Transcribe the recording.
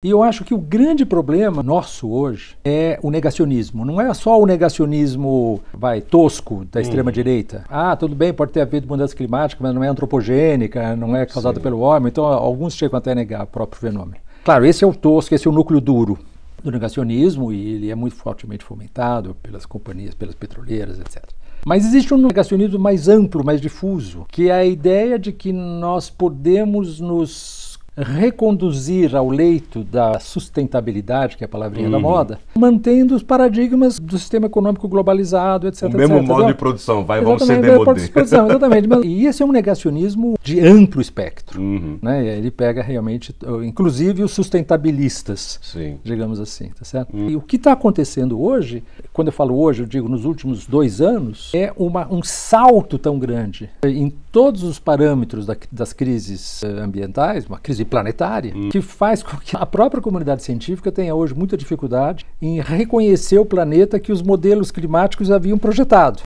E eu acho que o grande problema nosso hoje é o negacionismo. Não é só o negacionismo, vai, tosco da extrema-direita. Uhum. Ah, tudo bem, pode ter havido mudança climática, mas não é antropogênica, não é causada pelo homem. Então, alguns chegam até a negar o próprio fenômeno. Claro, esse é o tosco, esse é o núcleo duro do negacionismo e ele é muito fortemente fomentado pelas companhias, pelas petroleiras, etc. Mas existe um negacionismo mais amplo, mais difuso, que é a ideia de que nós podemos nos reconduzir ao leito da sustentabilidade, que é a palavrinha uhum. da moda, mantendo os paradigmas do sistema econômico globalizado, etc. O mesmo etc, modo entendeu? de produção, vai, vamos ser demodê. Produção, exatamente. e esse é um negacionismo de amplo espectro. Uhum. Né? Ele pega realmente, inclusive os sustentabilistas, Sim. digamos assim, tá certo? Uhum. E o que está acontecendo hoje, quando eu falo hoje, eu digo nos últimos dois anos, é uma, um salto tão grande eh, em todos os parâmetros da, das crises eh, ambientais, uma crise planetária, hum. que faz com que a própria comunidade científica tenha hoje muita dificuldade em reconhecer o planeta que os modelos climáticos haviam projetado.